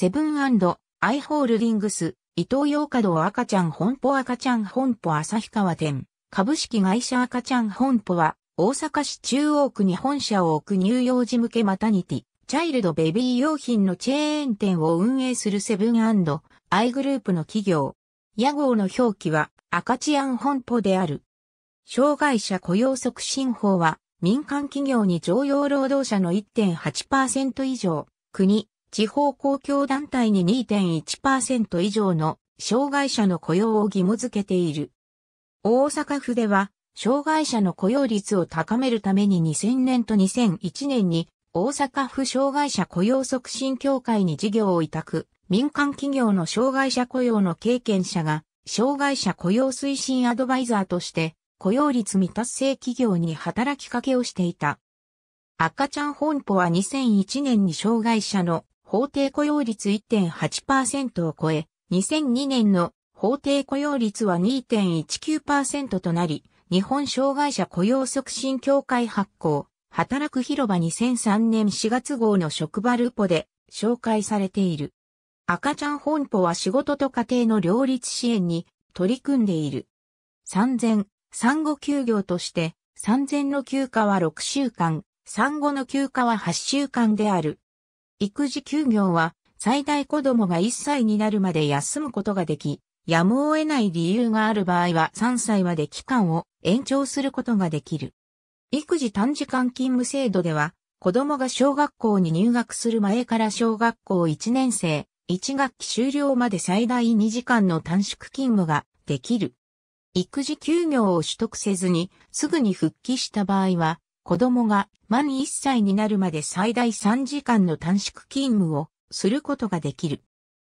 セブンアイ・ホールディングス、伊東洋華堂赤ちゃん本舗赤ちゃん本舗旭川店、株式会社赤ちゃん本舗は、大阪市中央区に本社を置く乳幼児向けマタニティ、チャイルドベビー用品のチェーン店を運営するセブンアイグループの企業。屋号の表記は赤アン本舗である。障害者雇用促進法は民間企業に常用労働者の1.8%以上、国、地方公共団体に2.1%以上の障害者の雇用を義務付けている。大阪府では、障害者の雇用率を高めるために2000年と2001年に大阪府障害者雇用促進協会に事業を委託、民間企業の障害者雇用の経験者が、障害者雇用推進アドバイザーとして、雇用率未達成企業に働きかけをしていた。赤ちゃん本舗は2001年に障害者の法定雇用率1.8%を超え、2002年の法定雇用率は2.19%となり、日本障害者雇用促進協会発行、働く広場2003年4月号の職場ルポで紹介されている。赤ちゃん本舗は仕事と家庭の両立支援に取り組んでいる。産前、産後休業として、産前の休暇は6週間、産後の休暇は8週間である。育児休業は最大子供が1歳になるまで休むことができ、やむを得ない理由がある場合は3歳まで期間を延長することができる。育児短時間勤務制度では、子供が小学校に入学する前から小学校1年生、1学期終了まで最大2時間の短縮勤務ができる。育児休業を取得せずにすぐに復帰した場合は、子供が満1歳になるまで最大3時間の短縮勤務をすることができる。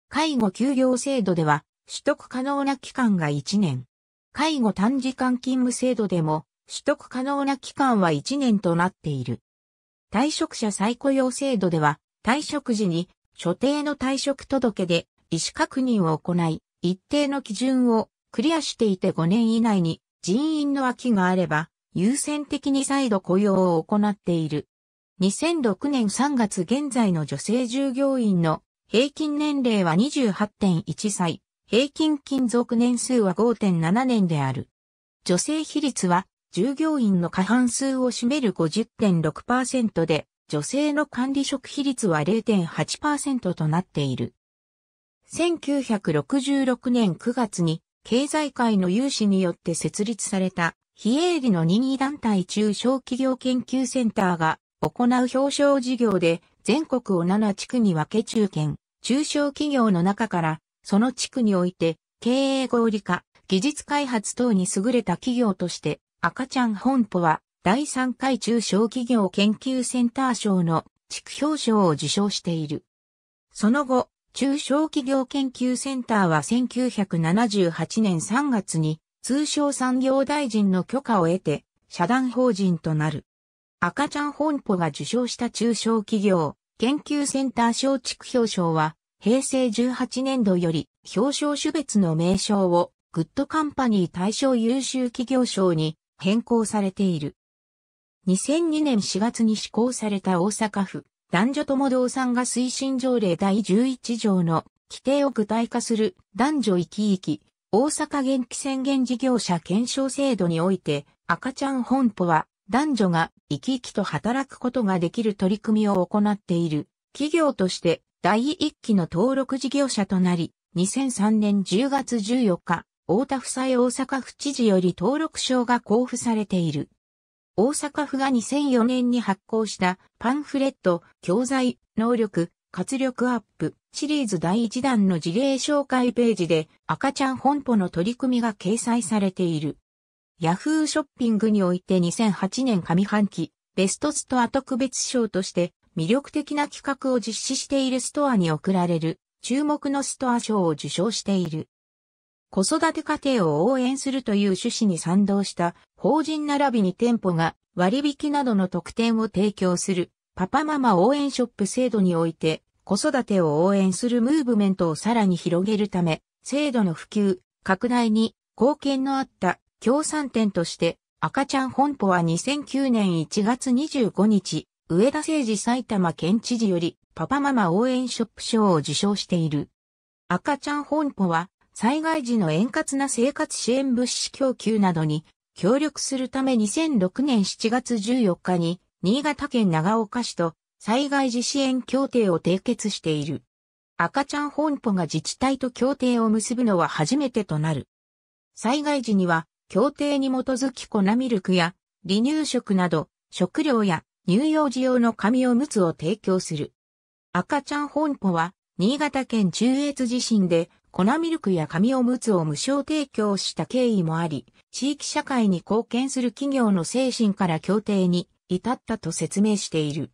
介護休業制度では、取得可能な期間が1年。介護短時間勤務制度でも、取得可能な期間は1年となっている。退職者再雇用制度では、退職時に所定の退職届で意思確認を行い、一定の基準をクリアしていて5年以内に人員の空きがあれば、優先的に再度雇用を行っている。2006年3月現在の女性従業員の平均年齢は28.1歳、平均勤続年数は5.7年である。女性比率は従業員の過半数を占める50.6%で、女性の管理職比率は0.8%となっている。1966年9月に経済界の有志によって設立された非営利の任意団体中小企業研究センターが行う表彰事業で全国を7地区に分け中堅、中小企業の中からその地区において経営合理化、技術開発等に優れた企業として赤ちゃん本舗は第3回中小企業研究センター賞の地区表彰を受賞している。その後、中小企業研究センターは1978年3月に通商産業大臣の許可を得て、社団法人となる。赤ちゃん本舗が受賞した中小企業、研究センター小畜表彰は、平成18年度より表彰種別の名称をグッドカンパニー対象優秀企業賞に変更されている。2002年4月に施行された大阪府男女共同産が推進条例第11条の規定を具体化する男女生き生き大阪元気宣言事業者検証制度において、赤ちゃん本舗は男女が生き生きと働くことができる取り組みを行っている。企業として第一期の登録事業者となり、2003年10月14日、大田夫妻大阪府知事より登録証が交付されている。大阪府が2004年に発行したパンフレット、教材、能力、活力アップ、シリーズ第1弾の事例紹介ページで赤ちゃん本舗の取り組みが掲載されている。Yahoo ショッピングにおいて2008年上半期、ベストストア特別賞として魅力的な企画を実施しているストアに贈られる注目のストア賞を受賞している。子育て家庭を応援するという趣旨に賛同した法人並びに店舗が割引などの特典を提供するパパママ応援ショップ制度において子育てを応援するムーブメントをさらに広げるため、制度の普及、拡大に貢献のあった共産点として、赤ちゃん本舗は2009年1月25日、上田誠二埼玉県知事よりパパママ応援ショップ賞を受賞している。赤ちゃん本舗は災害時の円滑な生活支援物資供給などに協力するため2006年7月14日に新潟県長岡市と災害時支援協定を締結している。赤ちゃん本舗が自治体と協定を結ぶのは初めてとなる。災害時には、協定に基づき粉ミルクや離乳食など、食料や乳幼児用の紙おむつを提供する。赤ちゃん本舗は、新潟県中越地震で粉ミルクや紙おむつを無償提供した経緯もあり、地域社会に貢献する企業の精神から協定に至ったと説明している。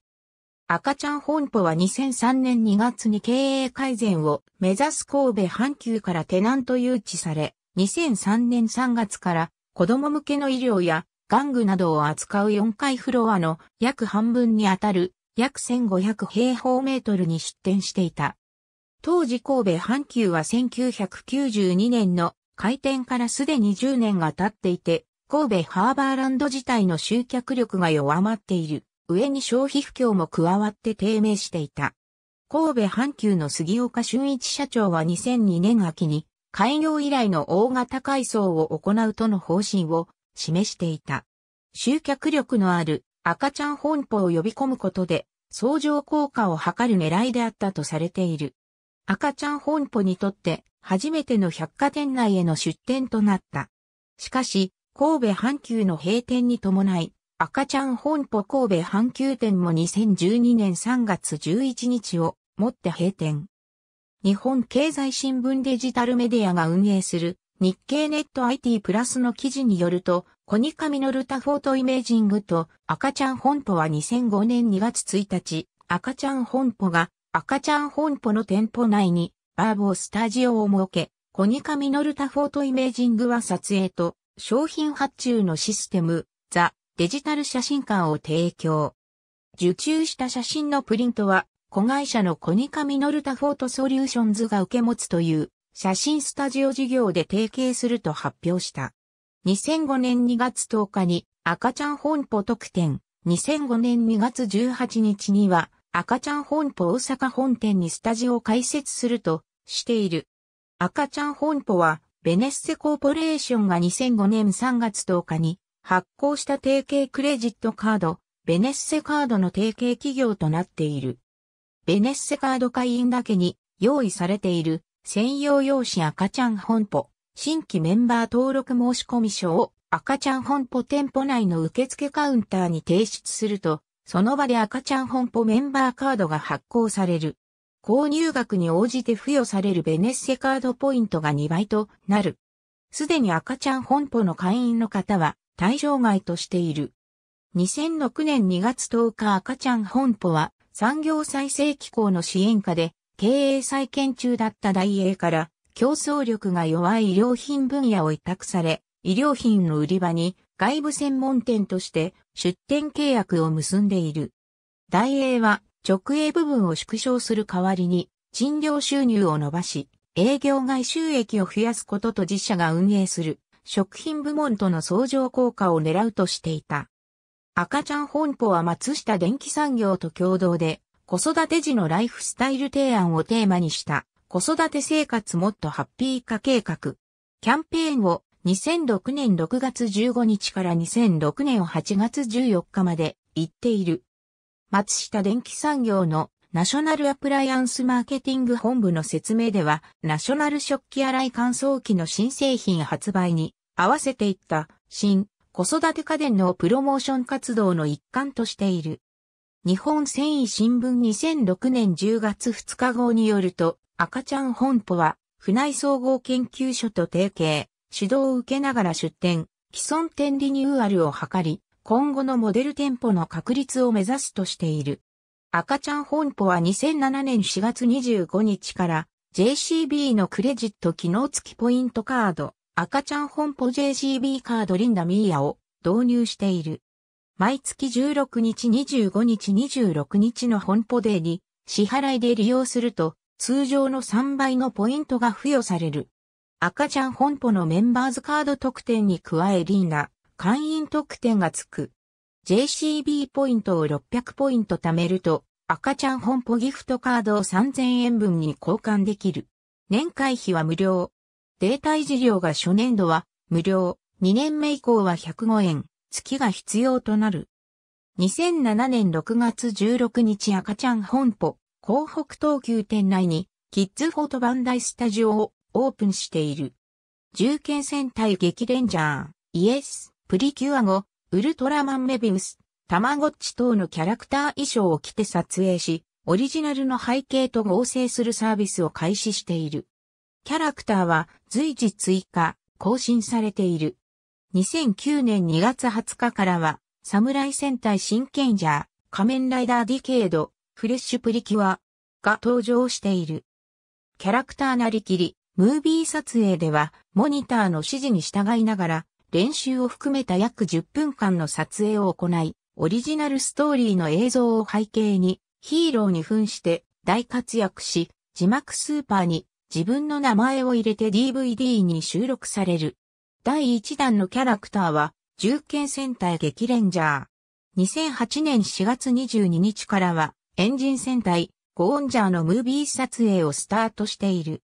赤ちゃん本舗は2003年2月に経営改善を目指す神戸阪急からテナント誘致され、2003年3月から子供向けの医療や玩具などを扱う4階フロアの約半分にあたる約1500平方メートルに出店していた。当時神戸阪急は1992年の開店からすでに10年が経っていて、神戸ハーバーランド自体の集客力が弱まっている。上に消費不況も加わって低迷していた。神戸阪急の杉岡俊一社長は2002年秋に開業以来の大型改装を行うとの方針を示していた。集客力のある赤ちゃん本舗を呼び込むことで相乗効果を図る狙いであったとされている。赤ちゃん本舗にとって初めての百貨店内への出店となった。しかし、神戸阪急の閉店に伴い、赤ちゃん本舗神戸阪急店も2012年3月11日をもって閉店。日本経済新聞デジタルメディアが運営する日経ネット IT プラスの記事によると、コニカミノルタフォートイメージングと赤ちゃん本舗は2005年2月1日、赤ちゃん本舗が赤ちゃん本舗の店舗内にバーボースタジオを設け、コニカミノルタフォートイメージングは撮影と商品発注のシステム、ザ・デジタル写真館を提供。受注した写真のプリントは、子会社のコニカミノルタフォートソリューションズが受け持つという写真スタジオ事業で提携すると発表した。2005年2月10日に赤ちゃん本舗特典、2005年2月18日には赤ちゃん本舗大阪本店にスタジオを開設するとしている。赤ちゃん本舗はベネッセコーポレーションが2005年3月10日に発行した提携クレジットカード、ベネッセカードの提携企業となっている。ベネッセカード会員だけに用意されている専用用紙赤ちゃん本舗、新規メンバー登録申込書を赤ちゃん本舗店舗内の受付カウンターに提出すると、その場で赤ちゃん本舗メンバーカードが発行される。購入額に応じて付与されるベネッセカードポイントが2倍となる。すでに赤ちゃん本舗の会員の方は、対象外としている。2006年2月10日赤ちゃん本舗は産業再生機構の支援下で経営再建中だった大英から競争力が弱い医療品分野を委託され、医療品の売り場に外部専門店として出店契約を結んでいる。大英は直営部分を縮小する代わりに賃料収入を伸ばし、営業外収益を増やすことと自社が運営する食品部門との相乗効果を狙うとしていた。赤ちゃん本舗は松下電機産業と共同で、子育て時のライフスタイル提案をテーマにした、子育て生活もっとハッピー化計画。キャンペーンを2006年6月15日から2006年8月14日まで行っている。松下電機産業のナショナルアプライアンスマーケティング本部の説明では、ナショナル食器洗い乾燥機の新製品発売に合わせていった新子育て家電のプロモーション活動の一環としている。日本繊維新聞2006年10月2日号によると、赤ちゃん本舗は、府内総合研究所と提携、指導を受けながら出展、既存店リニューアルを図り、今後のモデル店舗の確立を目指すとしている。赤ちゃん本舗は2007年4月25日から JCB のクレジット機能付きポイントカード、赤ちゃん本舗 JCB カードリンダミーヤを導入している。毎月16日25日26日の本舗デーに支払いで利用すると通常の3倍のポイントが付与される。赤ちゃん本舗のメンバーズカード特典に加えリーナ、会員特典が付く。JCB ポイントを600ポイント貯めると、赤ちゃん本舗ギフトカードを3000円分に交換できる。年会費は無料。データ維持料が初年度は無料。2年目以降は105円。月が必要となる。2007年6月16日赤ちゃん本舗、広北東急店内に、キッズフォトバンダイスタジオをオープンしている。銃剣戦隊激レンジャー、イエス、プリキュア後、ウルトラマンメビウス、たまごっち等のキャラクター衣装を着て撮影し、オリジナルの背景と合成するサービスを開始している。キャラクターは随時追加、更新されている。2009年2月20日からは、侍戦隊シンケンジャー、仮面ライダーディケード、フレッシュプリキュアが登場している。キャラクターなりきり、ムービー撮影では、モニターの指示に従いながら、練習を含めた約10分間の撮影を行い、オリジナルストーリーの映像を背景に、ヒーローに扮して大活躍し、字幕スーパーに自分の名前を入れて DVD に収録される。第1弾のキャラクターは、銃剣戦隊激レンジャー。2008年4月22日からは、エンジン戦隊、ゴーンジャーのムービー撮影をスタートしている。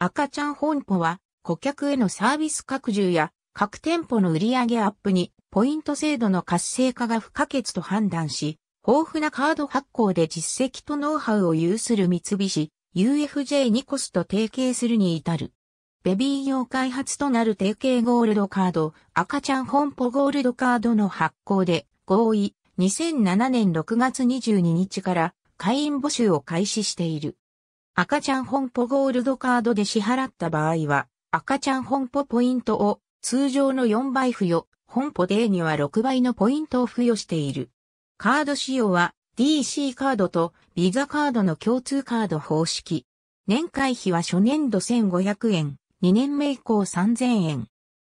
赤ちゃん本舗は、顧客へのサービス拡充や各店舗の売上アップにポイント制度の活性化が不可欠と判断し、豊富なカード発行で実績とノウハウを有する三菱、UFJ ニコスと提携するに至る。ベビー用開発となる提携ゴールドカード、赤ちゃん本舗ゴールドカードの発行で合意、2007年6月22日から会員募集を開始している。赤ちゃん本舗ゴールドカードで支払った場合は、赤ちゃん本舗ポイントを通常の4倍付与、本ポデーには6倍のポイントを付与している。カード仕様は DC カードとビザカードの共通カード方式。年会費は初年度1500円、2年目以降3000円。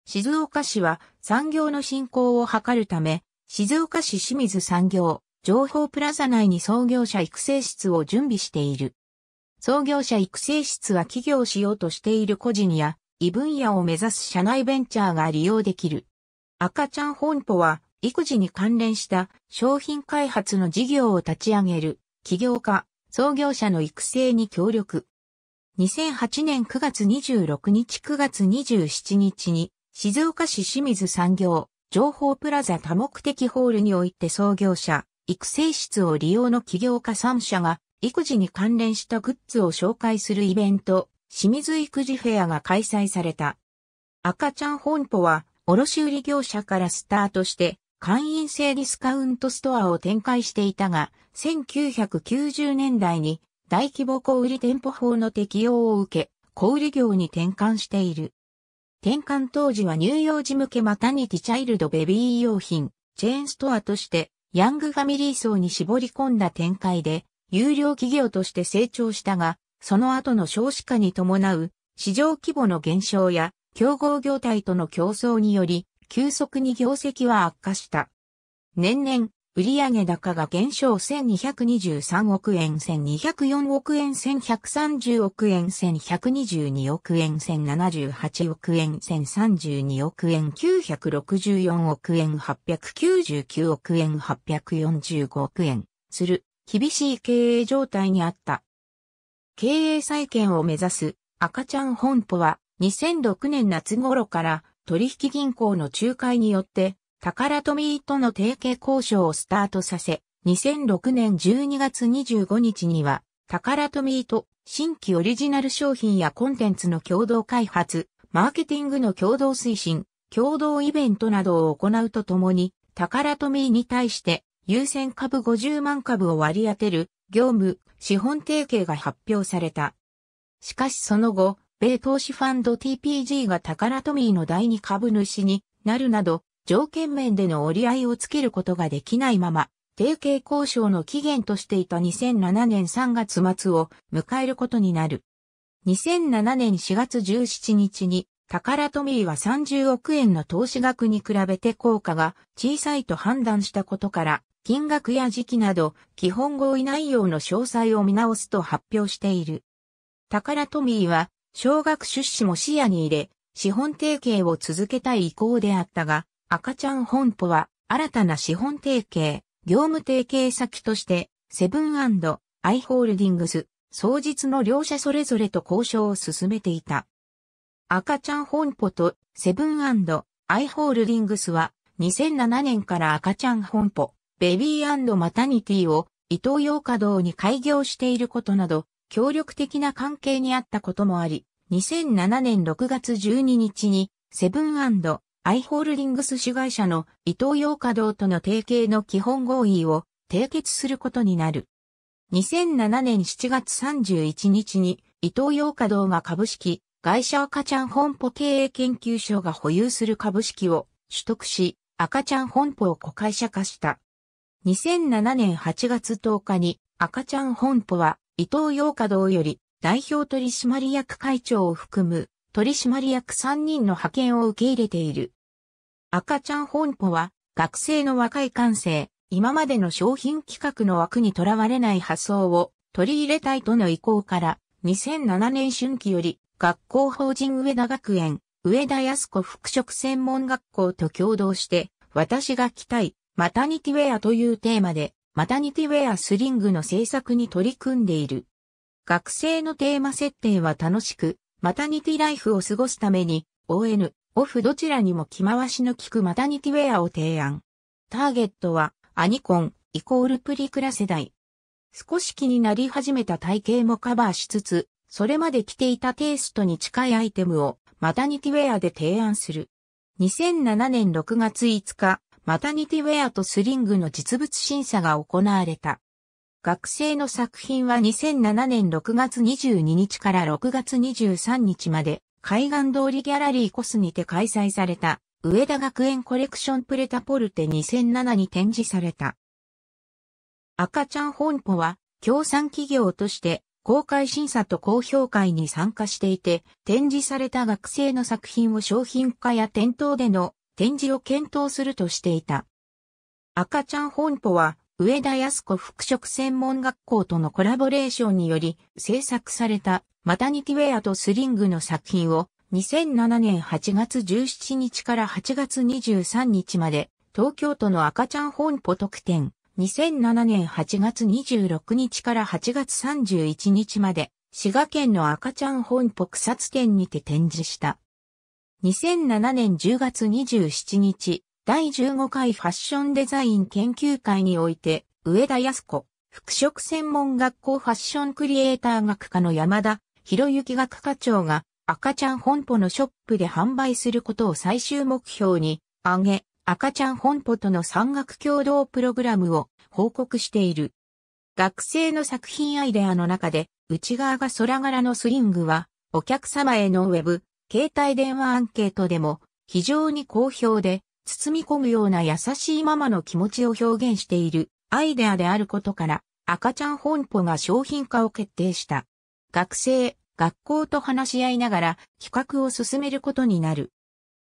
静岡市は産業の振興を図るため、静岡市清水産業、情報プラザ内に創業者育成室を準備している。創業者育成室は企業しようとしている個人や異分野を目指す社内ベンチャーが利用できる。赤ちゃん本舗は、育児に関連した商品開発の事業を立ち上げる、起業家、創業者の育成に協力。2008年9月26日9月27日に、静岡市清水産業、情報プラザ多目的ホールにおいて創業者、育成室を利用の起業家3社が、育児に関連したグッズを紹介するイベント、清水育児フェアが開催された。赤ちゃん本舗は、卸売業者からスタートして、会員制ディスカウントストアを展開していたが、1990年代に大規模小売店舗法の適用を受け、小売業に転換している。転換当時は乳幼児向けマタニティチャイルドベビー用品、チェーンストアとして、ヤングファミリー層に絞り込んだ展開で、有料企業として成長したが、その後の少子化に伴う市場規模の減少や競合業態との競争により急速に業績は悪化した。年々、売上高が減少1223億円、1204億円、1130億円、1122億円、1078億円、1032億円、964億円、899億円、845億円、する厳しい経営状態にあった。経営再建を目指す赤ちゃん本舗は2006年夏頃から取引銀行の仲介によってタカラトミーとの提携交渉をスタートさせ、2006年12月25日にはタカラトミーと新規オリジナル商品やコンテンツの共同開発、マーケティングの共同推進、共同イベントなどを行うとともに、宝富に対して優先株50万株を割り当てる業務、資本提携が発表された。しかしその後、米投資ファンド TPG が宝トミーの第二株主になるなど、条件面での折り合いをつけることができないまま、提携交渉の期限としていた2007年3月末を迎えることになる。2007年4月17日に、宝トミーは30億円の投資額に比べて効果が小さいと判断したことから、金額や時期など、基本合意内容の詳細を見直すと発表している。タカラトミーは、小学出資も視野に入れ、資本提携を続けたい意向であったが、赤ちゃん本舗は、新たな資本提携、業務提携先として、セブンアイ・ホールディングス、双日の両社それぞれと交渉を進めていた。赤ちゃん本舗とセブンアイ・ホールディングスは2007年から赤ちゃん本舗、ベビーマタニティを伊東洋華堂に開業していることなど、協力的な関係にあったこともあり、2007年6月12日に、セブンアイ・ホールディングス主会社の伊東洋華堂との提携の基本合意を締結することになる。2007年7月31日に、伊東洋華堂が株式、会社赤ちゃん本舗経営研究所が保有する株式を取得し、赤ちゃん本舗を子会社化した。2007年8月10日に赤ちゃん本舗は伊藤洋華堂より代表取締役会長を含む取締役3人の派遣を受け入れている。赤ちゃん本舗は学生の若い感性、今までの商品企画の枠にとらわれない発想を取り入れたいとの意向から2007年春季より学校法人上田学園、上田康子副職専門学校と共同して私が来たいマタニティウェアというテーマで、マタニティウェアスリングの制作に取り組んでいる。学生のテーマ設定は楽しく、マタニティライフを過ごすために、ON、オフどちらにも着回しの効くマタニティウェアを提案。ターゲットは、アニコン、イコールプリクラ世代。少し気になり始めた体型もカバーしつつ、それまで着ていたテイストに近いアイテムを、マタニティウェアで提案する。2007年6月5日、マタニティウェアとスリングの実物審査が行われた。学生の作品は2007年6月22日から6月23日まで海岸通りギャラリーコスにて開催された上田学園コレクションプレタポルテ2007に展示された。赤ちゃん本舗は協賛企業として公開審査と公表会に参加していて展示された学生の作品を商品化や店頭での展示を検討するとしていた。赤ちゃん本舗は、上田康子服飾専門学校とのコラボレーションにより制作されたマタニティウェアとスリングの作品を2007年8月17日から8月23日まで東京都の赤ちゃん本舗特典2007年8月26日から8月31日まで滋賀県の赤ちゃん本舗草津店にて展示した。2007年10月27日、第15回ファッションデザイン研究会において、上田康子、服飾専門学校ファッションクリエイター学科の山田、博之学科長が、赤ちゃん本舗のショップで販売することを最終目標に、挙げ、赤ちゃん本舗との産学共同プログラムを報告している。学生の作品アイデアの中で、内側が空柄のスリングは、お客様へのウェブ、携帯電話アンケートでも非常に好評で、包み込むような優しいママの気持ちを表現しているアイデアであることから、赤ちゃん本舗が商品化を決定した。学生、学校と話し合いながら企画を進めることになる。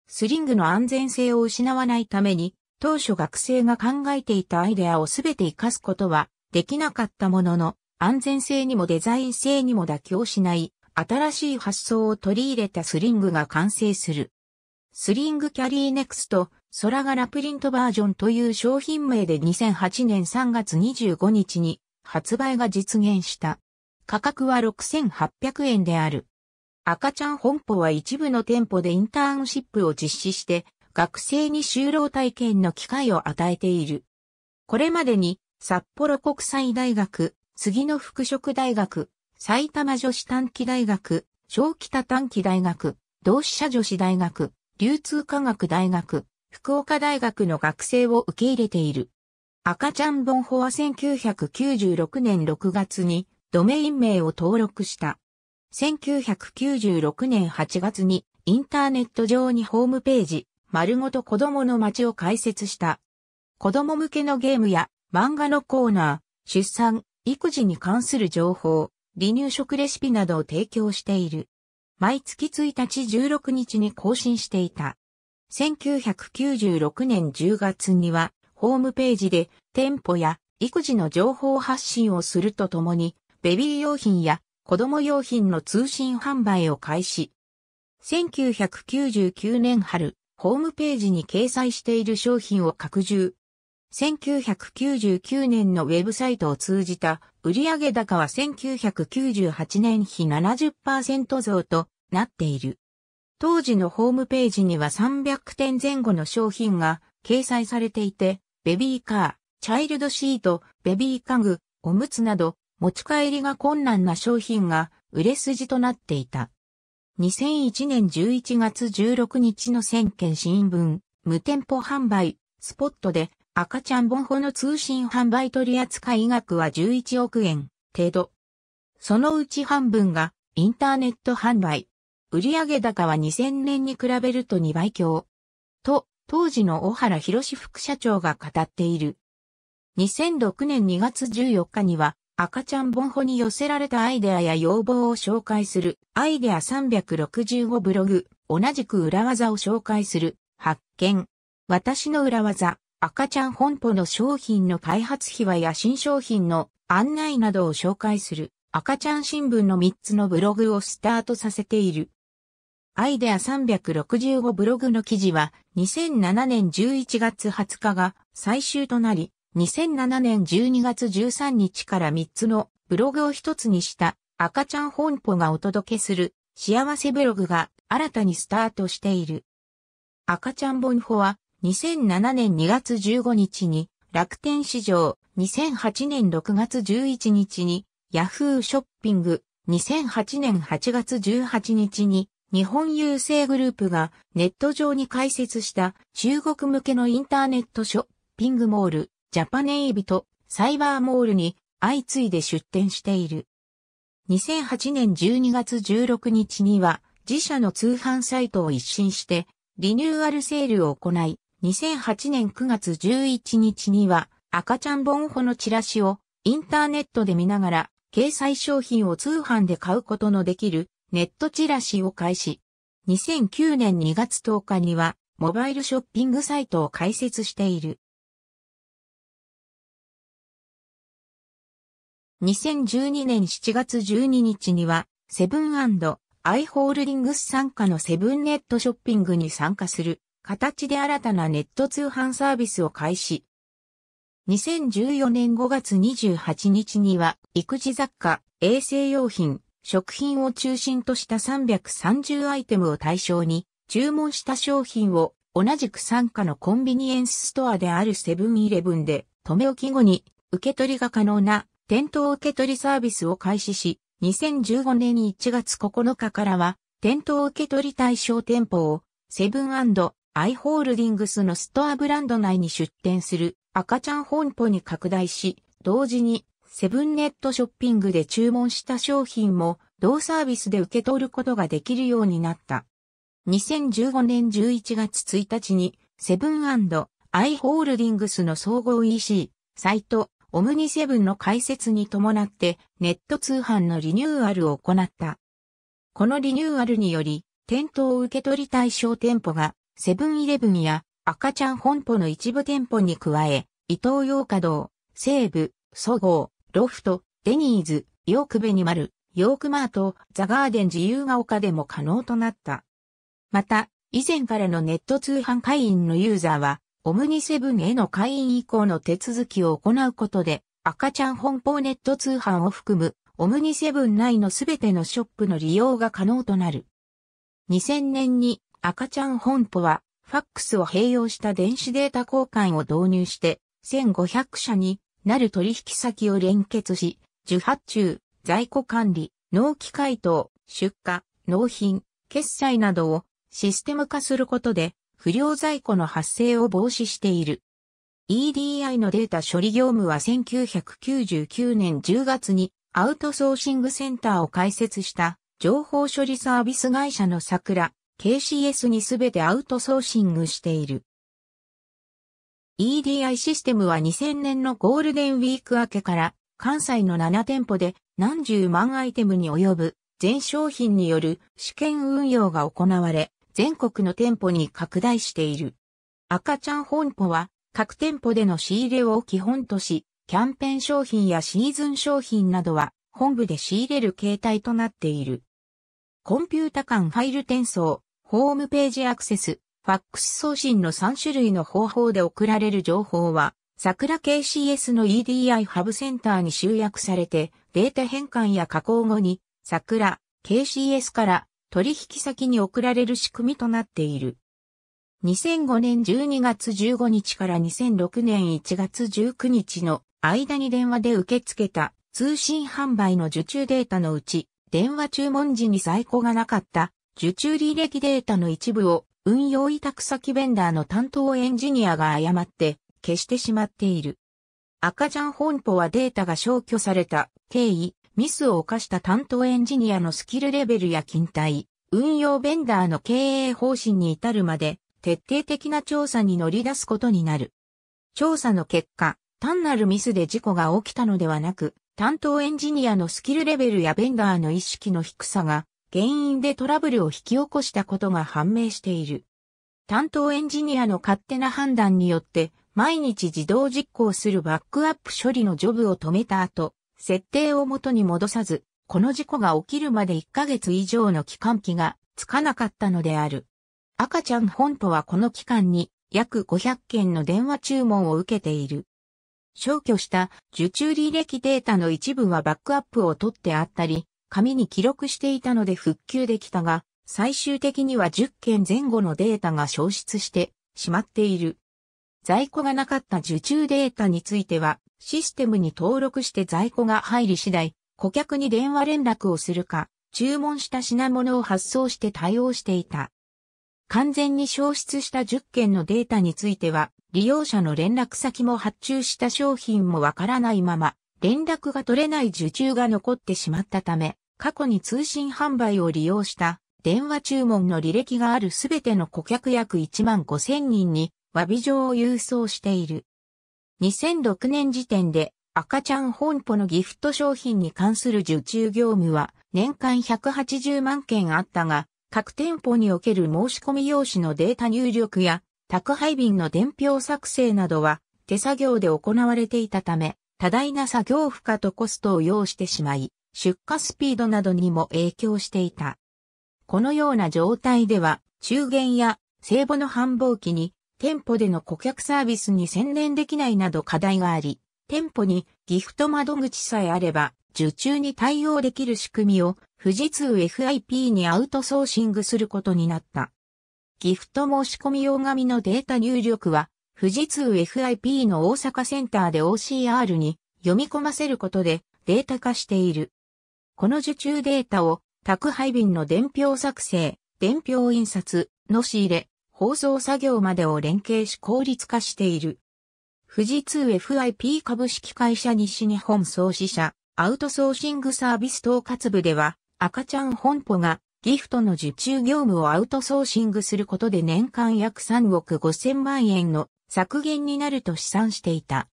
スリングの安全性を失わないために、当初学生が考えていたアイデアをすべて活かすことはできなかったものの、安全性にもデザイン性にも妥協しない新しい発想を取り入れたスリングが完成する。スリングキャリーネクスト、空柄プリントバージョンという商品名で2008年3月25日に発売が実現した。価格は6800円である。赤ちゃん本舗は一部の店舗でインターンシップを実施して学生に就労体験の機会を与えている。これまでに札幌国際大学、杉野服飾大学、埼玉女子短期大学、小北短期大学、同志社女子大学、流通科学大学、福岡大学の学生を受け入れている。赤ちゃん本法は1996年6月にドメイン名を登録した。1996年8月にインターネット上にホームページ、丸ごと子供の街を開設した。子供向けのゲームや漫画のコーナー、出産、育児に関する情報、離乳食レシピなどを提供している。毎月1日16日に更新していた。1996年10月には、ホームページで店舗や育児の情報発信をするとともに、ベビー用品や子供用品の通信販売を開始。1999年春、ホームページに掲載している商品を拡充。1999年のウェブサイトを通じた売上高は1998年比70%増となっている。当時のホームページには300点前後の商品が掲載されていて、ベビーカー、チャイルドシート、ベビー家具、おむつなど、持ち帰りが困難な商品が売れ筋となっていた。2001年11月16日の1000件新聞、無店舗販売、スポットで赤ちゃんボンホの通信販売取扱い額は11億円程度。そのうち半分がインターネット販売。売上高は2000年に比べると2倍強。と、当時の小原博士副社長が語っている。2006年2月14日には赤ちゃんボンホに寄せられたアイデアや要望を紹介するアイデア365ブログ、同じく裏技を紹介する発見。私の裏技。赤ちゃん本舗の商品の開発秘話や新商品の案内などを紹介する赤ちゃん新聞の3つのブログをスタートさせている。アイデア365ブログの記事は2007年11月20日が最終となり、2007年12月13日から3つのブログを1つにした赤ちゃん本舗がお届けする幸せブログが新たにスタートしている。赤ちゃん本舗は2007年2月15日に楽天市場、2008年6月11日にヤフーショッピング、2008年8月18日に日本郵政グループがネット上に開設した中国向けのインターネットショッピングモール、ジャパネイビとサイバーモールに相次いで出店している。2008年12月16日には自社の通販サイトを一新してリニューアルセールを行い、2008年9月11日には赤ちゃんボンホのチラシをインターネットで見ながら掲載商品を通販で買うことのできるネットチラシを開始。2009年2月10日にはモバイルショッピングサイトを開設している。2012年7月12日にはセブンアイ・ホールディングス傘下のセブンネットショッピングに参加する。形で新たなネット通販サービスを開始。2014年5月28日には、育児雑貨、衛生用品、食品を中心とした330アイテムを対象に、注文した商品を同じく参加のコンビニエンスストアであるセブンイレブンで、留め置き後に受け取りが可能な店頭受け取りサービスを開始し、2015年1月9日からは、店頭受け取り対象店舗をセブンアイホールディングスのストアブランド内に出店する赤ちゃん本舗に拡大し、同時にセブンネットショッピングで注文した商品も同サービスで受け取ることができるようになった。2015年11月1日にセブンアイホールディングスの総合 EC、サイト、オムニセブンの開設に伴ってネット通販のリニューアルを行った。このリニューアルにより、店頭を受け取り対象店舗がセブンイレブンや赤ちゃん本舗の一部店舗に加え、伊東洋華堂、西武、ソゴー、ロフト、デニーズ、ヨークベニマル、ヨークマート、ザガーデン自由が丘でも可能となった。また、以前からのネット通販会員のユーザーは、オムニセブンへの会員移行の手続きを行うことで、赤ちゃん本舗ネット通販を含む、オムニセブン内のすべてのショップの利用が可能となる。2000年に赤ちゃん本舗は、ファックスを併用した電子データ交換を導入して、1500社になる取引先を連結し、受発注、在庫管理、納期回答、出荷、納品、決済などをシステム化することで、不良在庫の発生を防止している。EDI のデータ処理業務は1999年10月にアウトソーシングセンターを開設した情報処理サービス会社の桜 KCS にすべてアウトソーシングしている。EDI システムは2000年のゴールデンウィーク明けから関西の7店舗で何十万アイテムに及ぶ全商品による試験運用が行われ全国の店舗に拡大している。赤ちゃん本舗は各店舗での仕入れを基本とし、キャンペーン商品やシーズン商品などは本部で仕入れる形態となっている。コンピュータ間ファイル転送、ホームページアクセス、ファックス送信の3種類の方法で送られる情報は、桜 KCS の EDI ハブセンターに集約されて、データ変換や加工後に、桜 KCS から取引先に送られる仕組みとなっている。2005年12月15日から2006年1月19日の間に電話で受け付けた通信販売の受注データのうち、電話注文時に在庫がなかった受注履歴データの一部を運用委託先ベンダーの担当エンジニアが誤って消してしまっている。赤ちゃん本舗はデータが消去された経緯、ミスを犯した担当エンジニアのスキルレベルや勤怠、運用ベンダーの経営方針に至るまで徹底的な調査に乗り出すことになる。調査の結果、単なるミスで事故が起きたのではなく、担当エンジニアのスキルレベルやベンダーの意識の低さが原因でトラブルを引き起こしたことが判明している。担当エンジニアの勝手な判断によって、毎日自動実行するバックアップ処理のジョブを止めた後、設定を元に戻さず、この事故が起きるまで1ヶ月以上の期間期がつかなかったのである。赤ちゃん本舗はこの期間に約500件の電話注文を受けている。消去した受注履歴データの一部はバックアップを取ってあったり、紙に記録していたので復旧できたが、最終的には10件前後のデータが消失してしまっている。在庫がなかった受注データについては、システムに登録して在庫が入り次第、顧客に電話連絡をするか、注文した品物を発送して対応していた。完全に消失した10件のデータについては、利用者の連絡先も発注した商品もわからないまま、連絡が取れない受注が残ってしまったため、過去に通信販売を利用した電話注文の履歴があるすべての顧客約1万5千人に詫び状を郵送している。2006年時点で赤ちゃん本舗のギフト商品に関する受注業務は年間180万件あったが、各店舗における申し込み用紙のデータ入力や宅配便の伝票作成などは手作業で行われていたため、多大な作業負荷とコストを要してしまい、出荷スピードなどにも影響していた。このような状態では、中元や聖母の繁忙期に、店舗での顧客サービスに専念できないなど課題があり、店舗にギフト窓口さえあれば、受注に対応できる仕組みを富士通 FIP にアウトソーシングすることになった。ギフト申し込み用紙のデータ入力は富士通 FIP の大阪センターで OCR に読み込ませることでデータ化している。この受注データを宅配便の伝票作成、伝票印刷の仕入れ、放送作業までを連携し効率化している。富士通 FIP 株式会社西日本創始者アウトソーシングサービス統括部では赤ちゃん本舗がギフトの受注業務をアウトソーシングすることで年間約3億5千万円の削減になると試算していた。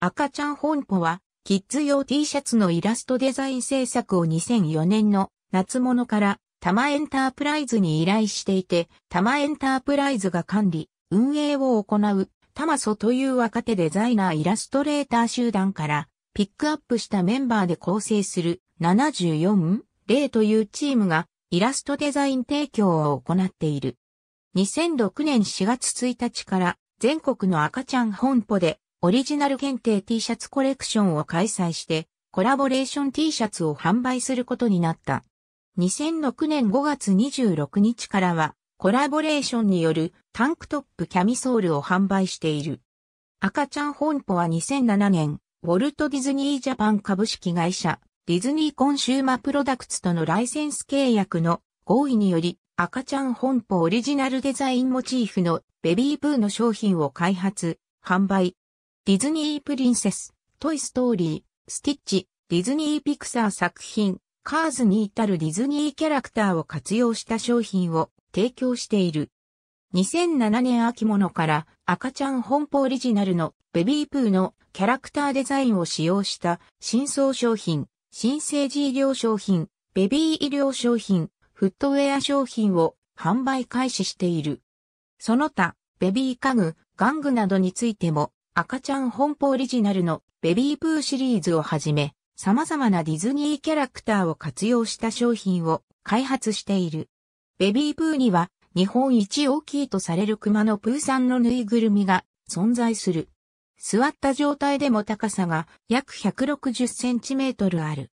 赤ちゃん本舗は、キッズ用 T シャツのイラストデザイン制作を2004年の夏物から多摩エンタープライズに依頼していて、多摩エンタープライズが管理、運営を行う、タマソという若手デザイナーイラストレーター集団から、ピックアップしたメンバーで構成する74例というチームがイラストデザイン提供を行っている。2006年4月1日から全国の赤ちゃん本舗でオリジナル限定 T シャツコレクションを開催してコラボレーション T シャツを販売することになった。2006年5月26日からはコラボレーションによるタンクトップキャミソールを販売している。赤ちゃん本舗は2007年、ウォルト・ディズニー・ジャパン株式会社、ディズニー・コンシューマ・プロダクツとのライセンス契約の合意により、赤ちゃん本舗オリジナルデザインモチーフのベビーブーの商品を開発、販売。ディズニープリンセス、トイストーリー、スティッチ、ディズニーピクサー作品、カーズに至るディズニーキャラクターを活用した商品を提供している。2007年秋物から赤ちゃん本舗オリジナルのベビープーのキャラクターデザインを使用した新装商品、新生児医療商品、ベビー医療商品、フットウェア商品を販売開始している。その他、ベビー家具、玩具などについても、赤ちゃん本舗オリジナルのベビーブーシリーズをはじめ、様々なディズニーキャラクターを活用した商品を開発している。ベビーブーには日本一大きいとされる熊のプーさんのぬいぐるみが存在する。座った状態でも高さが約160センチメートルある。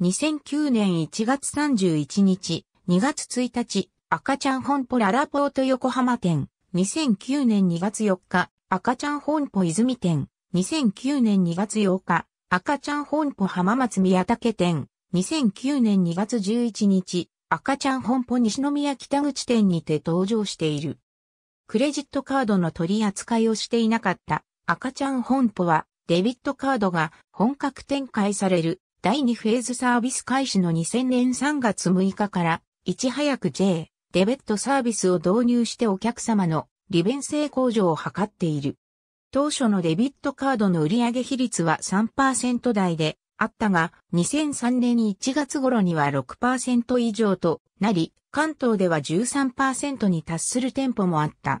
2009年1月31日、2月1日、赤ちゃん本舗ララポート横浜店。2009年2月4日、赤ちゃん本舗泉店。2009年2月8日、赤ちゃん本舗浜松宮武店。2009年2月11日、赤ちゃん本舗西宮北口店にて登場している。クレジットカードの取り扱いをしていなかった赤ちゃん本舗はデビットカードが本格展開される第2フェーズサービス開始の2000年3月6日から、いち早く J、デベットサービスを導入してお客様の利便性向上を図っている。当初のデビットカードの売上比率は3%台であったが、2003年1月頃には6%以上となり、関東では13%に達する店舗もあった。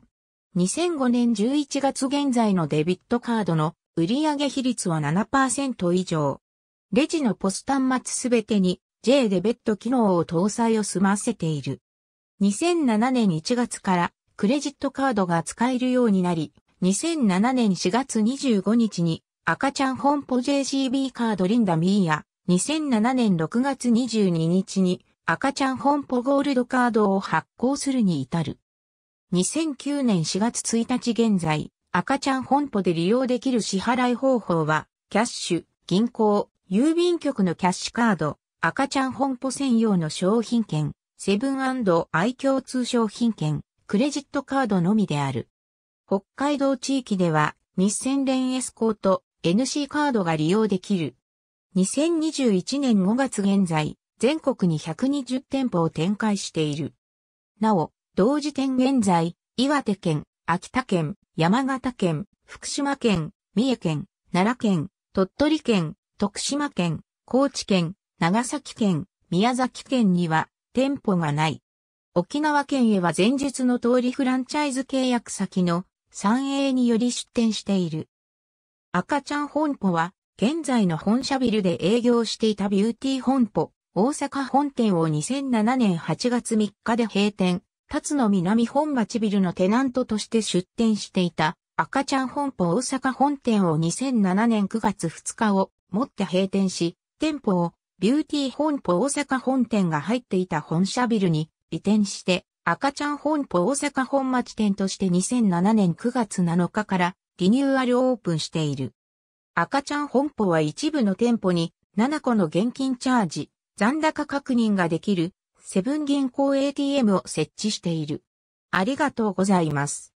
2005年11月現在のデビットカードの売上比率は7%以上。レジのポス端末すべてに J でッド機能を搭載を済ませている。2007年1月からクレジットカードが使えるようになり、2007年4月25日に赤ちゃん本舗 JCB カードリンダミーや2007年6月22日に赤ちゃん本舗ゴールドカードを発行するに至る。2009年4月1日現在、赤ちゃん本舗で利用できる支払い方法は、キャッシュ、銀行、郵便局のキャッシュカード、赤ちゃん本舗専用の商品券、セブンアイ共通商品券、クレジットカードのみである。北海道地域では、日鮮連エスコート、NC カードが利用できる。2021年5月現在、全国に120店舗を展開している。なお、同時点現在、岩手県、秋田県、山形県、福島県、三重県、奈良県、鳥取県、徳島県、高知県、長崎県、宮崎県には店舗がない。沖縄県へは前述の通りフランチャイズ契約先の三営により出店している。赤ちゃん本舗は現在の本社ビルで営業していたビューティー本舗、大阪本店を2007年8月3日で閉店、辰野南本町ビルのテナントとして出店していた赤ちゃん本舗大阪本店を2007年9月2日をもって閉店し、店舗をビューティー本舗大阪本店が入っていた本社ビルに移転して、赤ちゃん本舗大阪本町店として2007年9月7日からリニューアルオープンしている。赤ちゃん本舗は一部の店舗に7個の現金チャージ、残高確認ができるセブン銀行 ATM を設置している。ありがとうございます。